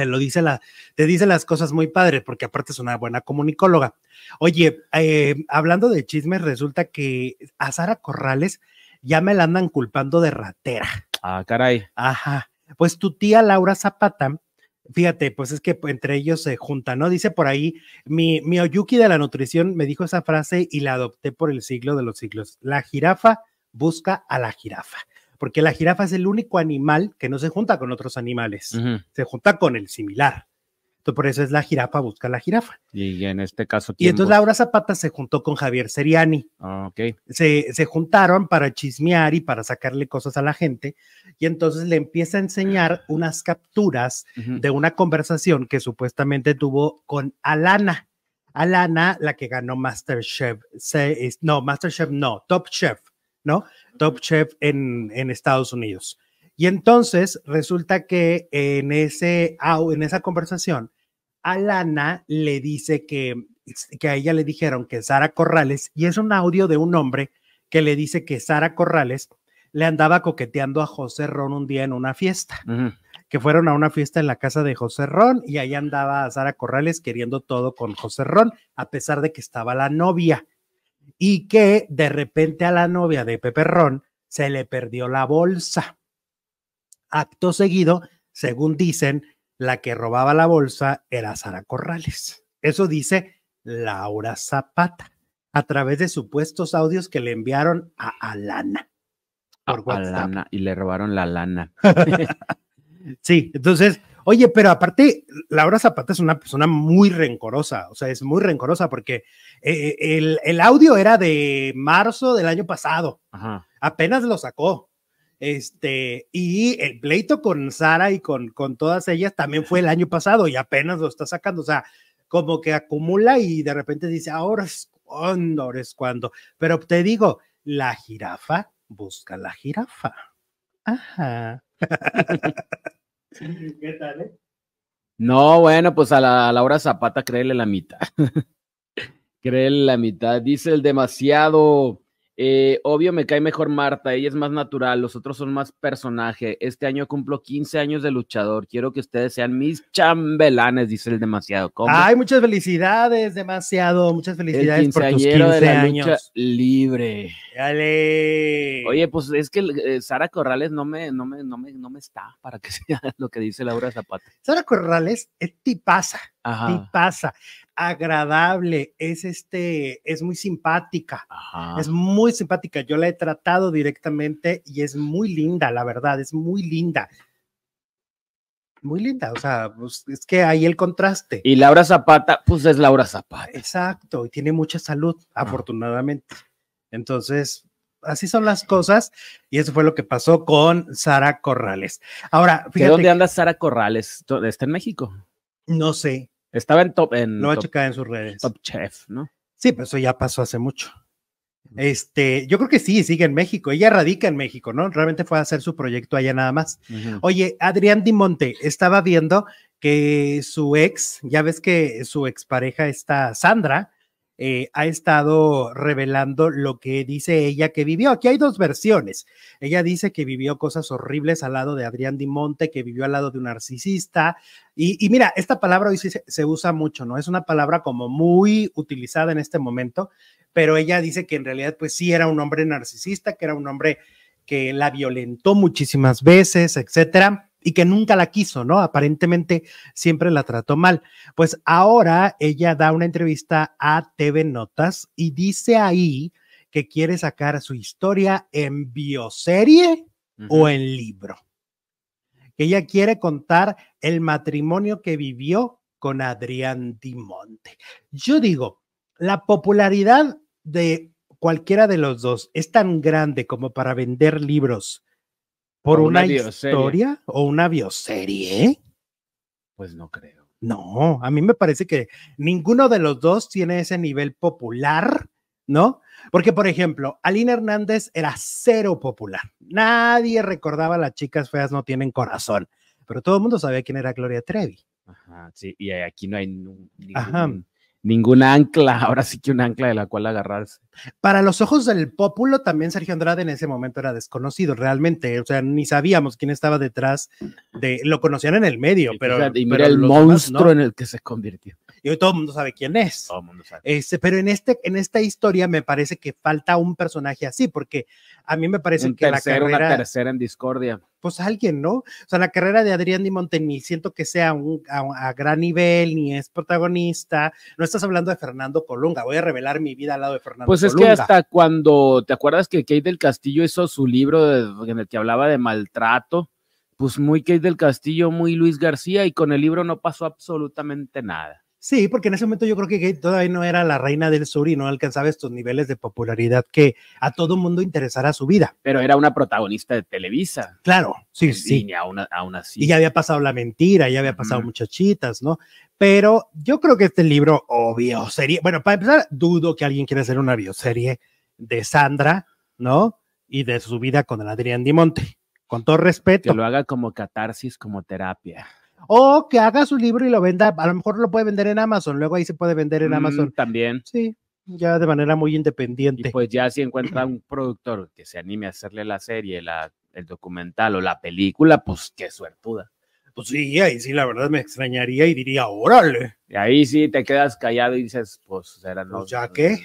te lo dice la, te dice las cosas muy padres, porque aparte es una buena comunicóloga. Oye, eh, hablando de chismes, resulta que a Sara Corrales ya me la andan culpando de ratera. Ah, caray. Ajá. Pues tu tía Laura Zapata, fíjate, pues es que entre ellos se junta ¿no? Dice por ahí, mi, mi Oyuki de la nutrición me dijo esa frase y la adopté por el siglo de los siglos. La jirafa busca a la jirafa porque la jirafa es el único animal que no se junta con otros animales, se junta con el similar. Entonces, por eso es la jirafa busca la jirafa. Y en este caso. Y entonces Laura Zapata se juntó con Javier Seriani. Ah, se, juntaron para chismear y para sacarle cosas a la gente. Y entonces le empieza a enseñar unas capturas de una conversación que supuestamente tuvo con Alana. Alana, la que ganó Masterchef. Se, no, Masterchef no, Top Chef. ¿no? Top Chef en, Estados Unidos. Y entonces resulta que en, ese, en esa conversación, Alana le dice que, que a ella le dijeron que Sara Corrales, y es un audio de un hombre que le dice que Sara Corrales le andaba coqueteando a José Ron un día en una fiesta, que fueron a una fiesta en la casa de José Ron y ahí andaba Sara Corrales queriendo todo con José Ron, a pesar de que estaba la novia y que de repente a la novia de Peperrón se le perdió la bolsa. Acto seguido, según dicen, la que robaba la bolsa era Sara Corrales. Eso dice Laura Zapata a través de supuestos audios que le enviaron a Alana. a Alana y le robaron la lana. Sí, entonces, oye, pero aparte, Laura Zapata es una persona muy rencorosa, o sea, es muy rencorosa porque eh, eh, el, audio era de marzo del año pasado, apenas lo sacó. Este, y el pleito con Sara y con, con todas ellas también fue el año pasado y apenas lo está sacando, o sea, como que acumula y de repente dice, ahora es cuando, ahora es cuando. Pero te digo, la jirafa busca la jirafa. Ajá. ¿Qué tal, eh? No, bueno, pues a la, Zapata créele la mitad. créele la mitad. Dice el demasiado eh, obvio, me cae mejor Marta, ella es más natural, los otros son más personaje. Este año cumplo 15 años de luchador, quiero que ustedes sean mis chambelanes, dice el demasiado. Ay, muchas felicidades, demasiado, muchas felicidades por tus 15 de la años. Lucha libre. Dale. Oye, pues es que eh, Sara Corrales no me, no, me, no, me, está para que sea lo que dice Laura Zapata. Sara Corrales es tipaza y pasa agradable, es este, es muy simpática, es muy simpática. Yo la he tratado directamente y es muy linda, la verdad, es muy linda. Muy linda, o sea, pues, es que ahí el contraste. Y Laura Zapata, pues es Laura Zapata. Exacto, y tiene mucha salud, afortunadamente. Entonces, así son las cosas y eso fue lo que pasó con Sara Corrales. Ahora, fíjate. ¿De dónde anda Sara Corrales? ¿Está en México? No sé, estaba en top. En Lo ha checado en sus redes. Top Chef, ¿no? Sí, pero eso ya pasó hace mucho. Este, yo creo que sí, sigue en México. Ella radica en México, ¿no? Realmente fue a hacer su proyecto allá nada más. Oye, Adrián Dimonte, estaba viendo que su ex, ya ves que su expareja está Sandra, eh, ha estado revelando lo que dice ella que vivió. Aquí hay dos versiones. Ella dice que vivió cosas horribles al lado de Adrián Dimonte, que vivió al lado de un narcisista. Y, mira, esta palabra hoy sí se, se usa mucho, ¿no? Es una palabra como muy utilizada en este momento, pero ella dice que en realidad pues sí era un hombre narcisista, que era un hombre que la violentó muchísimas veces, etcétera y que nunca la quiso, ¿no? Aparentemente siempre la trató mal. Pues ahora ella da una entrevista a TV Notas y dice ahí que quiere sacar su historia en bioserie o en libro. Que ella quiere contar el matrimonio que vivió con Adrián Dimonte. Yo digo, la popularidad de cualquiera de los dos es tan grande como para vender libros ¿Por una, historia o una bioserie? Pues no creo. No, a mí me parece que ninguno de los dos tiene ese nivel popular, ¿no? Porque, por ejemplo, Alina Hernández era cero popular. Nadie recordaba las chicas feas no tienen corazón, pero todo el mundo sabía quién era Gloria Trevi. Ajá, sí, y aquí no hay ningún ninguna ancla, ahora sí que un ancla de la cual agarrarse. Para los ojos del pópulo también Sergio Andrade en ese momento era desconocido realmente, o sea, ni sabíamos quién estaba detrás de, lo conocían en el medio, pero... Y el monstruo en el que se convirtió y hoy todo el mundo sabe quién es. Todo el mundo sabe. Este, pero en, este, en esta historia me parece que falta un personaje así, porque a mí me parece que la carrera... Una tercera en discordia. Pues alguien, ¿no? O sea, la carrera de Adrián Dimonte ni siento que sea un, a, gran nivel, ni es protagonista. No estás hablando de Fernando Colunga, voy a revelar mi vida al lado de Fernando Colunga. Pues es que hasta cuando, ¿te acuerdas que Kate del Castillo hizo su libro en el que hablaba de maltrato? pues muy Kate del Castillo, muy Luis García, y con el libro no pasó absolutamente nada. Sí, porque en ese momento yo creo que todavía no era la reina del sur y no alcanzaba estos niveles de popularidad que a todo mundo interesara su vida. Pero era una protagonista de Televisa. Claro, sí, sí. Y ya había pasado la mentira, ya había pasado muchachitas, ¿no? Pero yo creo que este libro, obvio, sería. Bueno, para empezar, dudo que alguien quiera hacer una bioserie de Sandra, ¿no? Y de su vida con el Adrián Dimonte. Con todo respeto. Que lo haga como catarsis, como terapia. O que haga su libro y lo venda, a lo mejor lo puede vender en Amazon, luego ahí se puede vender en mm, Amazon. También. Sí, ya de manera muy independiente. Y pues ya si encuentra un productor que se anime a hacerle la serie, la, el documental o la película, pues qué suertuda. Pues sí, ahí sí, la verdad me extrañaría y diría, órale. Y ahí sí te quedas callado y dices, pues será no. Pues, ya qué.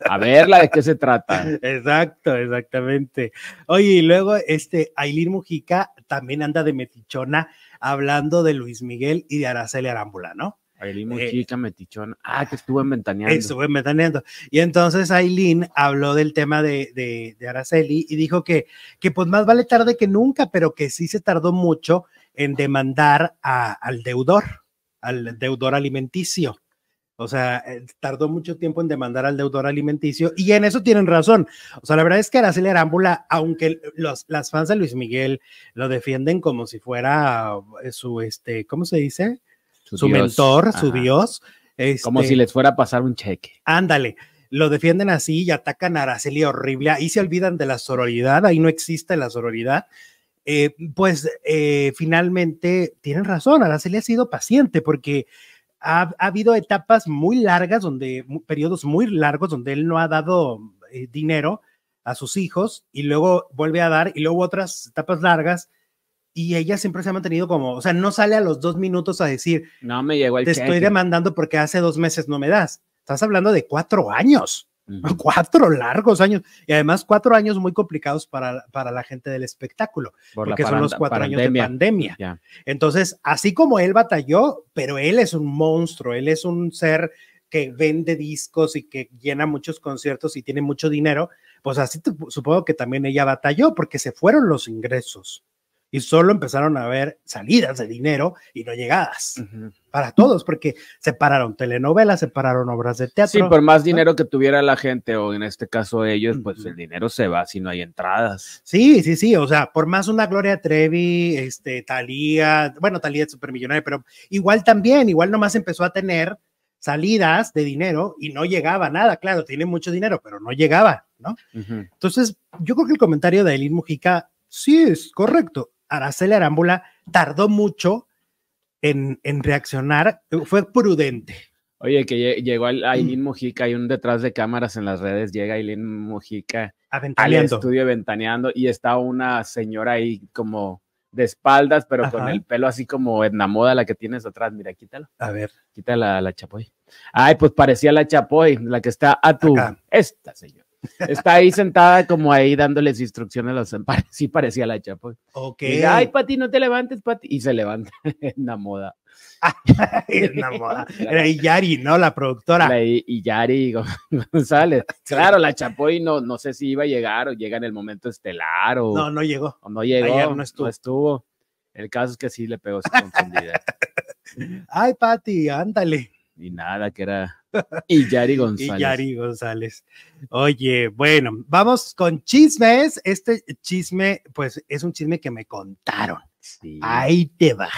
A verla, ¿de qué se trata? Exacto, exactamente. Oye, y luego este Aileen Mujica también anda de metichona hablando de Luis Miguel y de Araceli Arámbula, ¿no? Aileen eh, muy Ah, que estuvo ventaneando. Estuvo ventaneando. Y entonces Aileen habló del tema de, de, Araceli y dijo que, que pues más vale tarde que nunca, pero que sí se tardó mucho en demandar al deudor, al deudor alimenticio. O sea, eh, tardó mucho tiempo en demandar al deudor alimenticio y en eso tienen razón. O sea, la verdad es que Araceli Arámbula, aunque los, las fans de Luis Miguel lo defienden como si fuera eh, su, este, ¿cómo se dice? Su, mentor, su dios. como este si les fuera a pasar un cheque. Ándale, lo defienden así y atacan a Araceli horrible. Ahí se olvidan de la sororidad, ahí no existe la sororidad. Eh, pues finalmente tienen razón, Araceli ha sido paciente porque ha, habido etapas muy largas, donde, periodos muy largos, donde él no ha dado eh, dinero a sus hijos y luego vuelve a dar y luego otras etapas largas y ella siempre se ha mantenido como, o sea, no sale a los dos minutos a decir, no me llegó el te estoy demandando porque hace dos meses no me das. Estás hablando de cuatro años. Cuatro largos años. Y además cuatro años muy complicados para, para la gente del espectáculo, porque son los cuatro años de pandemia. Entonces, así como él batalló, pero él es un monstruo, él es un ser que vende discos y que llena muchos conciertos y tiene mucho dinero, pues así supongo que también ella batalló porque se fueron los ingresos y solo empezaron a haber salidas de dinero y no llegadas para todos, porque separaron telenovelas, separaron obras de teatro. Sí, por más dinero que tuviera la gente, o en este caso ellos, pues el dinero se va si no hay entradas. Sí, sí, sí, o sea, por más una Gloria Trevi, este, Talía, bueno, Talía es supermillonaria, pero igual también, igual nomás empezó a tener salidas de dinero y no llegaba nada, claro, tiene mucho dinero, pero no llegaba, ¿no? Entonces, yo creo que el comentario de Elin Mujica sí es correcto Araceli Arámbula tardó mucho en, en reaccionar, fue prudente. Oye, que llegó Aileen Mujica, mm. hay un detrás de cámaras en las redes, llega Aileen Mujica al estudio ventaneando y está una señora ahí como de espaldas, pero con el pelo así como en la moda la que tienes atrás. Mira, quítalo. A ver. Quítala la Chapoy. Ay, pues parecía la Chapoy, la que está a tu... Esta señora. Está ahí sentada como ahí dándoles instrucciones los Sí parecía la Chapoy, Ok. Ay, Pati, no te levantes, Pati. Y se levanta en la moda. en la moda. Era Iyari, ¿no? La productora. La yari González. Claro, la Chapoy no, no sé si iba a llegar o llega en el momento estelar No, no llegó. no llegó. no estuvo. estuvo. El caso es que sí le pegó su confundida. Ay, Pati, ándale y nada, que era y Yari González. Yari González. Oye, bueno, vamos con chismes. Este chisme, pues es un chisme que me contaron. Ahí te va,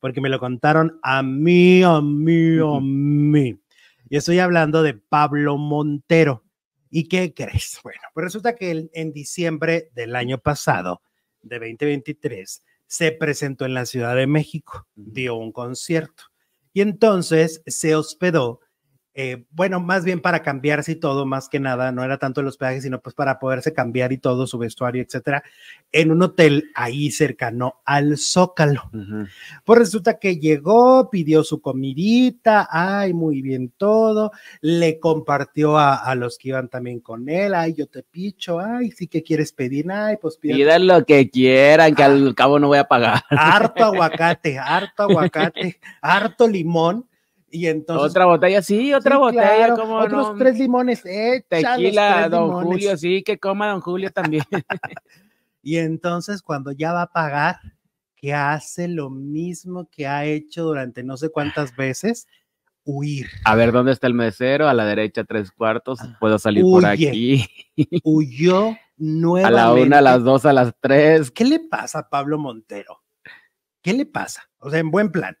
porque me lo contaron a mí, a mí, a mí. Y estoy hablando de Pablo Montero. ¿Y qué crees? Bueno, pues resulta que en diciembre del año pasado, de 2023, se presentó en la Ciudad de México, dio un concierto y entonces se hospedó eh, bueno, más bien para cambiarse y todo, más que nada, no era tanto los peajes, sino pues para poderse cambiar y todo, su vestuario, etcétera, en un hotel ahí cercano al Zócalo. Pues resulta que llegó, pidió su comidita, ay, muy bien todo, le compartió a, los que iban también con él, ay, yo te picho, ay, sí que quieres pedir, ay, pues pidan. lo que quieran, que ah. al cabo no voy a pagar. Harto aguacate, harto aguacate, harto limón otra botella, sí, otra botella. Claro. Como Otros tres limones, eh, Tequila, don Julio, sí, que coma don Julio también. y entonces cuando ya va a pagar, que hace lo mismo que ha hecho durante no sé cuántas veces, huir. A ver, ¿dónde está el mesero? A la derecha, tres cuartos, ah, puedo salir por aquí. Huyó nuevamente. A la una, a las dos, a las tres. ¿Qué le pasa a Pablo Montero? ¿Qué le pasa? O sea, en buen plan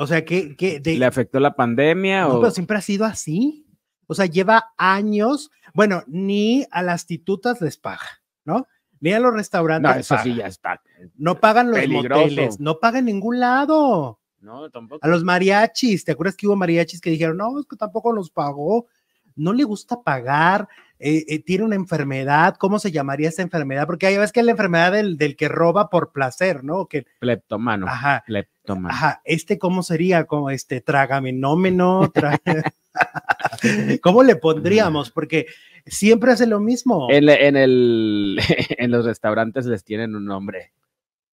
o sea, que... ¿Le afectó la pandemia? No, pero siempre ha sido así. O sea, lleva años. Bueno, ni a las titutas les paga, ¿no? Ni a los restaurantes. No, eso sí ya está. No pagan los moteles, no pagan ningún lado. No, tampoco. A los mariachis, ¿te acuerdas que hubo mariachis que dijeron, no, es que tampoco los pagó? No le gusta pagar, eh, eh, tiene una enfermedad, ¿cómo se llamaría esa enfermedad? Porque hay veces que es la enfermedad del, que roba por placer, ¿no? Que, pleptomano. Ajá. Pleptomano. Ajá. Este, ¿cómo sería? Como este, tragaminómeno. Tra... ¿Cómo le pondríamos? Mm. Porque siempre hace lo mismo. en, el, en los restaurantes les tienen un nombre.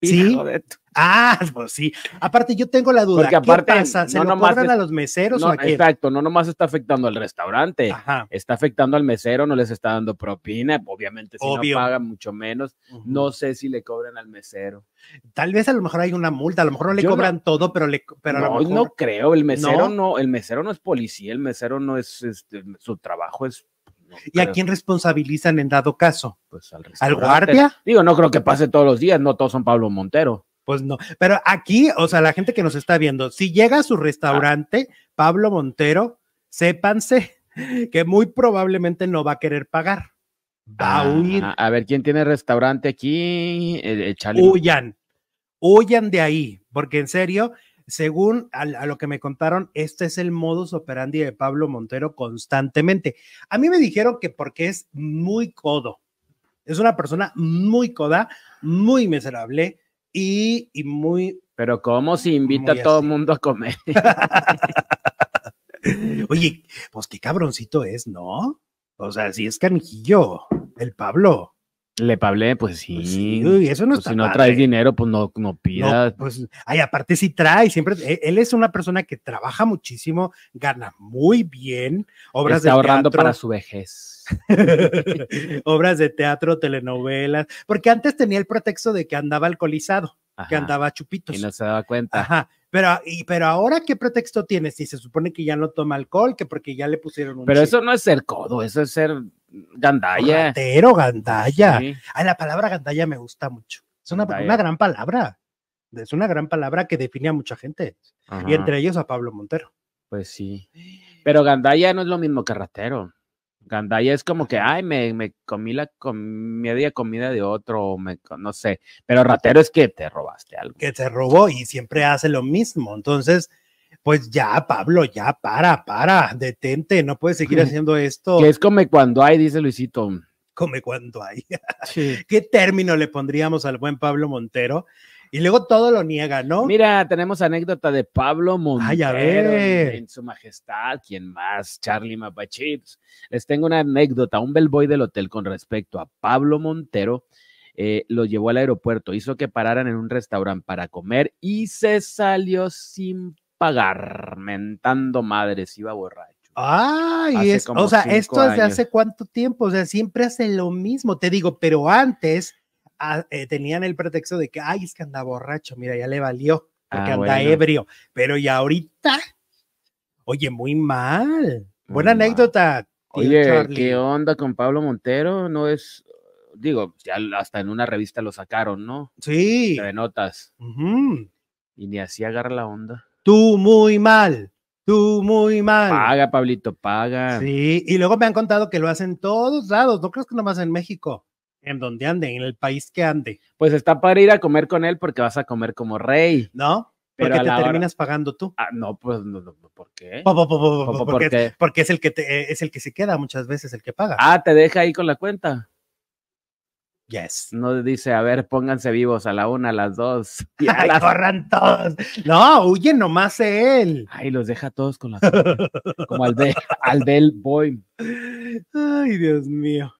¿Sí? ah, pues sí. Aparte, yo tengo la duda. Porque aparte, ¿Qué pasa? ¿Se lo cobran a los meseros o a Exacto, no nomás está afectando al restaurante, está afectando al mesero, no les está dando propina, obviamente si no pagan mucho menos. No sé si le cobran al mesero. Tal vez a lo mejor hay una multa, a lo mejor no le cobran todo, pero le pero a lo mejor, no creo, el mesero ¿no? el mesero no es policía, el mesero no es este, su trabajo es ¿Y a quién responsabilizan en dado caso? Pues al, ¿Al guardia. Digo, no creo que pase todos los días, no todos son Pablo Montero. Pues no, pero aquí, o sea, la gente que nos está viendo, si llega a su restaurante, ah. Pablo Montero, sépanse que muy probablemente no va a querer pagar. Va a huir. A ver, ¿quién tiene restaurante aquí? Huyan, huyan de ahí, porque en serio, según a, lo que me contaron, este es el modus operandi de Pablo Montero constantemente. A mí me dijeron que porque es muy codo, es una persona muy coda, muy miserable y, y muy... Pero ¿cómo si invita a todo el mundo a comer? Oye, pues qué cabroncito es, ¿no? O sea, si es canijillo, el Pablo. Le pablé, pues, pues sí. uy, eso no es. Pues, está Si no traes dinero, pues no, no pidas. pues, ay, aparte sí trae, siempre. E, él es una persona que trabaja muchísimo, gana muy bien. Obras está de ahorrando para su vejez. obras de teatro, telenovelas. Porque antes tenía el pretexto de que andaba alcoholizado, que andaba chupitos. Y no se daba cuenta. Ajá. Pero, y, pero ahora, ¿qué pretexto tiene Si se supone que ya no toma alcohol, que porque ya le pusieron un. Pero eso no es ser codo, eso es ser Gandaya. Ratero, gandaya. la palabra gandaya me gusta mucho. Es una, gran palabra. Es una gran palabra que define a mucha gente. Y entre ellos a Pablo Montero. Pues sí. Pero gandaya no es lo mismo que ratero. Gandaya es como que, ay, me, comí la media comida de otro, me, no sé. Pero ratero es que te robaste algo. Que te robó y siempre hace lo mismo. Entonces, pues ya, Pablo, ya, para, para, detente, no puedes seguir haciendo esto. Que es come cuando hay, dice Luisito. Come cuando hay. ¿Qué término le pondríamos al buen Pablo Montero? Y luego todo lo niega, ¿no? Mira, tenemos anécdota de Pablo Montero Ay, a ver. en Su Majestad, ¿quién más, Charlie Mapachips. Les tengo una anécdota, un bellboy del hotel con respecto a Pablo Montero. Eh, lo llevó al aeropuerto, hizo que pararan en un restaurante para comer y se salió sin pagar, mentando madres, iba borracho. Ah, es, o sea, esto es hace cuánto tiempo, o sea, siempre hace lo mismo, te digo, pero antes ah, eh, tenían el pretexto de que, ay, es que anda borracho, mira, ya le valió, porque ah, anda ebrio, pero ya ahorita, oye, muy mal. Buena anécdota. Oye, ¿qué onda con Pablo Montero? No es, digo, ya hasta en una revista lo sacaron, ¿no? Sí. De notas. Y ni así agarra la onda. Tú muy mal. Tú muy mal. Paga, Pablito, paga. Sí, y luego me han contado que lo hacen todos lados, no creo que nomás en México, en donde ande, en el país que ande. Pues está para ir a comer con él porque vas a comer como rey. ¿No? Pero porque te terminas pagando tú. Ah, no, pues no, ¿por qué? porque, Porque es el que te, eh, es el que se queda muchas veces el que paga. Ah, te deja ahí con la cuenta. Yes. No dice, a ver, pónganse vivos a la una, a las dos. Y a corran todos. No, huye nomás él. Ay, los deja todos con la. Como al, del boy. Ay, Dios mío.